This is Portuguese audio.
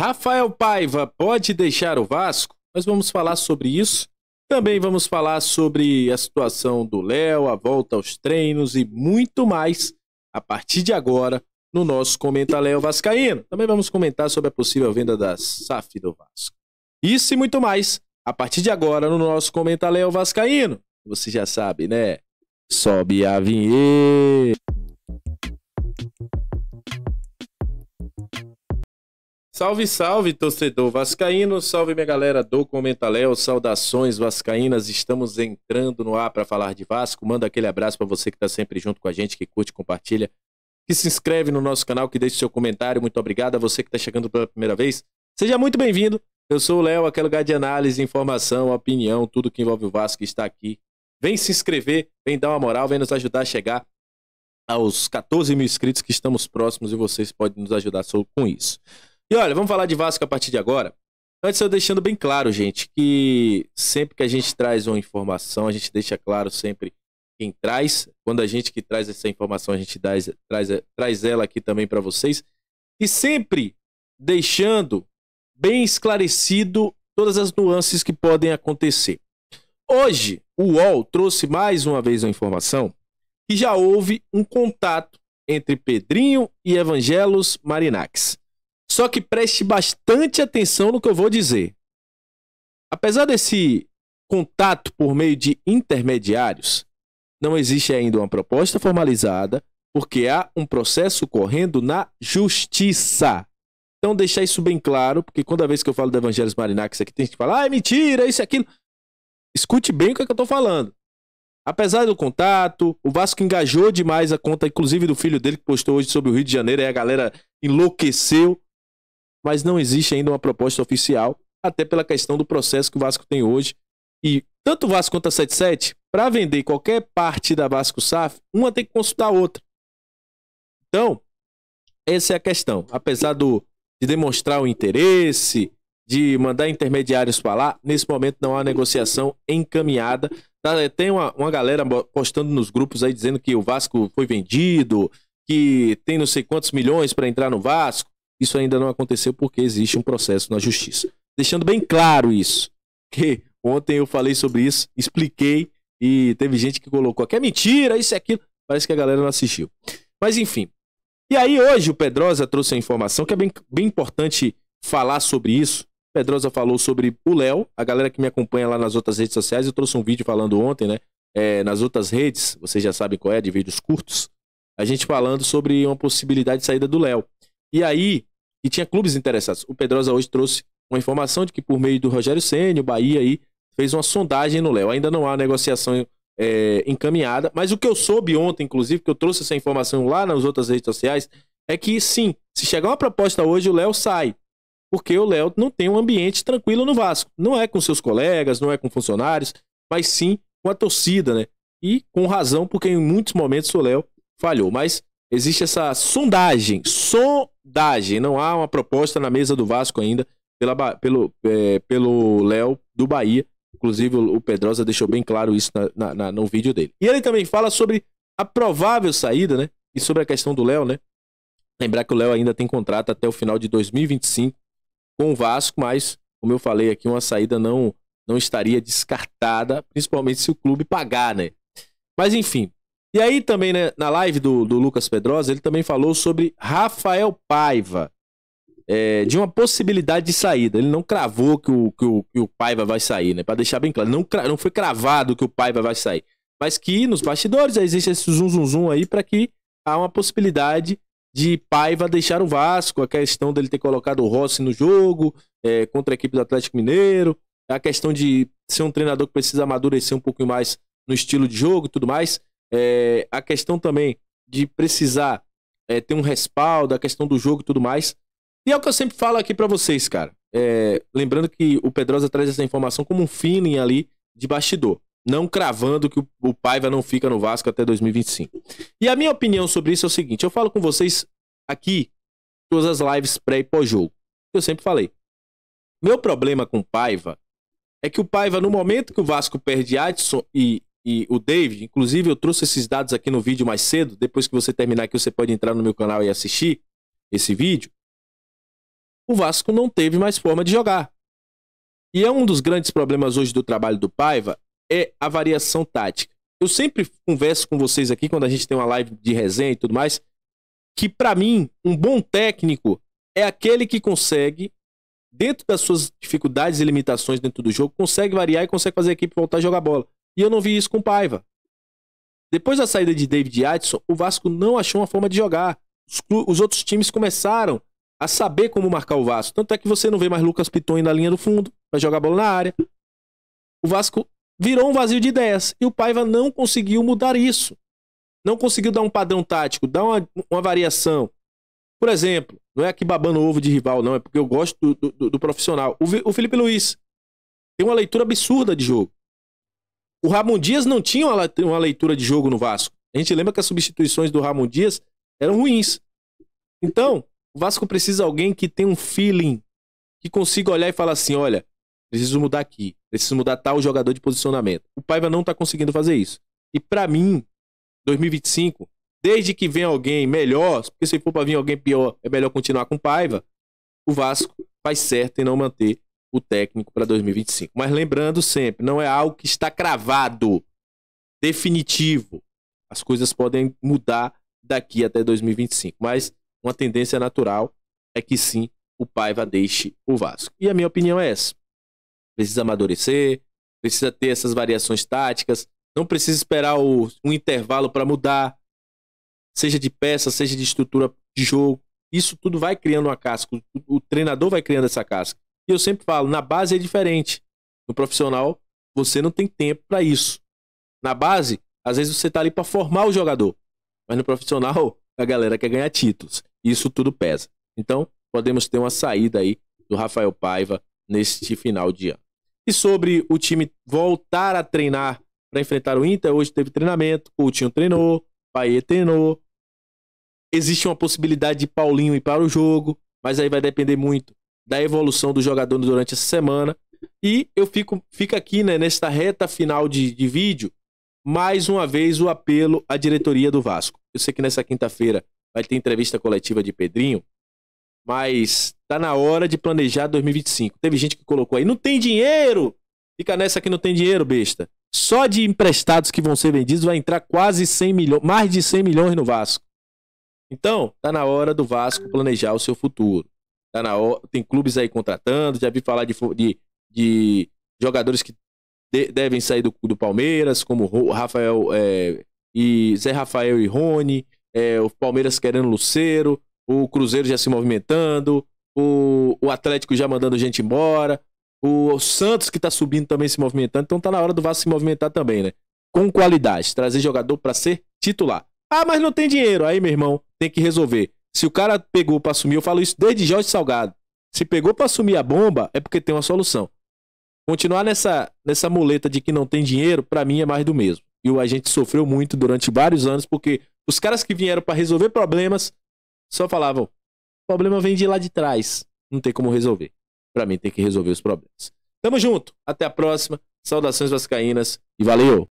Rafael Paiva pode deixar o Vasco? Nós vamos falar sobre isso. Também vamos falar sobre a situação do Léo, a volta aos treinos e muito mais a partir de agora no nosso Comenta Léo Vascaíno. Também vamos comentar sobre a possível venda da SAF do Vasco. Isso e muito mais a partir de agora no nosso Comenta Léo Vascaíno. Você já sabe, né? Sobe a vinheta. Salve, salve, torcedor vascaíno, salve minha galera do Comentaléu, saudações vascaínas, estamos entrando no ar para falar de Vasco, manda aquele abraço para você que está sempre junto com a gente, que curte, compartilha, que se inscreve no nosso canal, que deixa seu comentário, muito obrigado a você que está chegando pela primeira vez, seja muito bem-vindo, eu sou o Léo, aquele lugar de análise, informação, opinião, tudo que envolve o Vasco está aqui, vem se inscrever, vem dar uma moral, vem nos ajudar a chegar aos 14 mil inscritos que estamos próximos e vocês podem nos ajudar só com isso. E olha, vamos falar de Vasco a partir de agora. Antes eu deixando bem claro, gente, que sempre que a gente traz uma informação, a gente deixa claro sempre quem traz. Quando a gente que traz essa informação, a gente dá, traz, traz ela aqui também para vocês. E sempre deixando bem esclarecido todas as nuances que podem acontecer. Hoje, o UOL trouxe mais uma vez uma informação que já houve um contato entre Pedrinho e Evangelos Marinax. Só que preste bastante atenção no que eu vou dizer. Apesar desse contato por meio de intermediários, não existe ainda uma proposta formalizada, porque há um processo correndo na justiça. Então, deixar isso bem claro, porque quando a vez que eu falo do Evangelhos Marinax aqui, tem gente que fala, ah, é mentira, isso e aquilo. Escute bem o que, é que eu estou falando. Apesar do contato, o Vasco engajou demais a conta, inclusive do filho dele que postou hoje sobre o Rio de Janeiro, e a galera enlouqueceu mas não existe ainda uma proposta oficial, até pela questão do processo que o Vasco tem hoje. E tanto o Vasco quanto a 77, para vender qualquer parte da Vasco SAF, uma tem que consultar a outra. Então, essa é a questão. Apesar do, de demonstrar o interesse, de mandar intermediários para lá nesse momento não há negociação encaminhada. Tá, é, tem uma, uma galera postando nos grupos aí dizendo que o Vasco foi vendido, que tem não sei quantos milhões para entrar no Vasco. Isso ainda não aconteceu porque existe um processo na justiça. Deixando bem claro isso, que ontem eu falei sobre isso, expliquei e teve gente que colocou que é mentira, isso e aquilo. Parece que a galera não assistiu. Mas enfim. E aí hoje o Pedrosa trouxe a informação que é bem, bem importante falar sobre isso. O Pedrosa falou sobre o Léo, a galera que me acompanha lá nas outras redes sociais, eu trouxe um vídeo falando ontem, né? É, nas outras redes, vocês já sabem qual é, de vídeos curtos, a gente falando sobre uma possibilidade de saída do Léo. E aí, e tinha clubes interessados. O Pedrosa hoje trouxe uma informação de que por meio do Rogério Senna, o Bahia aí, fez uma sondagem no Léo. Ainda não há negociação é, encaminhada, mas o que eu soube ontem, inclusive, que eu trouxe essa informação lá nas outras redes sociais, é que sim, se chegar uma proposta hoje, o Léo sai. Porque o Léo não tem um ambiente tranquilo no Vasco. Não é com seus colegas, não é com funcionários, mas sim com a torcida, né? E com razão, porque em muitos momentos o Léo falhou. Mas Existe essa sondagem, sondagem. Não há uma proposta na mesa do Vasco ainda pela, pelo é, pelo Léo do Bahia. Inclusive o Pedrosa deixou bem claro isso na, na, no vídeo dele. E ele também fala sobre a provável saída, né? E sobre a questão do Léo, né? Lembrar que o Léo ainda tem contrato até o final de 2025 com o Vasco, mas como eu falei aqui, uma saída não não estaria descartada, principalmente se o clube pagar, né? Mas enfim, e aí também, né, na live do, do Lucas Pedrosa, ele também falou sobre Rafael Paiva, é, de uma possibilidade de saída. Ele não cravou que o, que o, que o Paiva vai sair, né? Para deixar bem claro, não, não foi cravado que o Paiva vai sair. Mas que nos bastidores existe esse zum zum zum aí para que há uma possibilidade de Paiva deixar o Vasco, a questão dele ter colocado o Rossi no jogo é, contra a equipe do Atlético Mineiro, a questão de ser um treinador que precisa amadurecer um pouco mais no estilo de jogo e tudo mais. É, a questão também de precisar é, ter um respaldo, a questão do jogo e tudo mais. E é o que eu sempre falo aqui para vocês, cara. É, lembrando que o Pedrosa traz essa informação como um feeling ali de bastidor. Não cravando que o, o Paiva não fica no Vasco até 2025. E a minha opinião sobre isso é o seguinte: eu falo com vocês aqui, todas as lives pré e pós-jogo. Eu sempre falei. Meu problema com o Paiva é que o Paiva, no momento que o Vasco perde Adson e e o David. Inclusive, eu trouxe esses dados aqui no vídeo mais cedo. Depois que você terminar aqui, você pode entrar no meu canal e assistir esse vídeo. O Vasco não teve mais forma de jogar. E é um dos grandes problemas hoje do trabalho do Paiva é a variação tática. Eu sempre converso com vocês aqui quando a gente tem uma live de resenha e tudo mais, que para mim, um bom técnico é aquele que consegue dentro das suas dificuldades e limitações dentro do jogo, consegue variar e consegue fazer a equipe voltar a jogar bola. E eu não vi isso com o Paiva. Depois da saída de David Addison o Vasco não achou uma forma de jogar. Os, os, outros times começaram a saber como marcar o Vasco. Tanto é que você não vê mais Lucas Piton na linha do fundo, vai jogar bola na área. O Vasco virou um vazio de ideias e o Paiva não conseguiu mudar isso. Não conseguiu dar um padrão tático, dar uma, uma variação. Por exemplo, não é aqui babando ovo de rival, não, é porque eu gosto do, do, do profissional. O, o Felipe Luiz tem uma leitura absurda de jogo. O Ramon Dias não tinha uma leitura de jogo no Vasco. A gente lembra que as substituições do Ramon Dias eram ruins. Então, o Vasco precisa de alguém que tenha um feeling, que consiga olhar e falar assim: olha, preciso mudar aqui, preciso mudar tal jogador de posicionamento. O Paiva não está conseguindo fazer isso. E para mim, 2025, desde que venha alguém melhor, porque se for para vir alguém pior, é melhor continuar com o Paiva. O Vasco faz certo em não manter o técnico para 2025. Mas lembrando sempre, não é algo que está cravado, definitivo. As coisas podem mudar daqui até 2025, mas uma tendência natural é que sim, o Paiva deixe o Vasco. E a minha opinião é essa. Precisa amadurecer, precisa ter essas variações táticas, não precisa esperar o, um intervalo para mudar, seja de peça, seja de estrutura de jogo. Isso tudo vai criando uma casca, o, o treinador vai criando essa casca. E eu sempre falo, na base é diferente. No profissional, você não tem tempo para isso. Na base, às vezes você tá ali para formar o jogador. Mas no profissional, a galera quer ganhar títulos. E isso tudo pesa. Então, podemos ter uma saída aí do Rafael Paiva neste final de ano. E sobre o time voltar a treinar para enfrentar o Inter, hoje teve treinamento, Coutinho treinou, Paier treinou. Existe uma possibilidade de Paulinho ir para o jogo, mas aí vai depender muito da evolução do jogador durante essa semana. E eu fico, fico aqui, né, nesta reta final de, de vídeo, mais uma vez o apelo à diretoria do Vasco. Eu sei que nessa quinta-feira vai ter entrevista coletiva de Pedrinho, mas tá na hora de planejar 2025. Teve gente que colocou aí, não tem dinheiro! Fica nessa que não tem dinheiro, besta. Só de emprestados que vão ser vendidos vai entrar quase 100 milhões, mais de 100 milhões no Vasco. Então, tá na hora do Vasco planejar o seu futuro. Tá na Tem clubes aí contratando. Já vi falar de, de, de jogadores que de, devem sair do, do Palmeiras, como Rafael é, e Zé Rafael e Rony. É, o Palmeiras querendo Luceiro. O Cruzeiro já se movimentando. O, o Atlético já mandando gente embora. O, o Santos que tá subindo também se movimentando. Então tá na hora do Vasco se movimentar também, né? Com qualidade. Trazer jogador para ser titular. Ah, mas não tem dinheiro. Aí, meu irmão, tem que resolver. Se o cara pegou para assumir, eu falo isso desde Jorge Salgado. Se pegou para assumir a bomba, é porque tem uma solução. Continuar nessa, nessa muleta de que não tem dinheiro, para mim é mais do mesmo. E a gente sofreu muito durante vários anos, porque os caras que vieram para resolver problemas só falavam: o problema vem de lá de trás, não tem como resolver. Para mim tem que resolver os problemas. Tamo junto, até a próxima. Saudações vascaínas e valeu!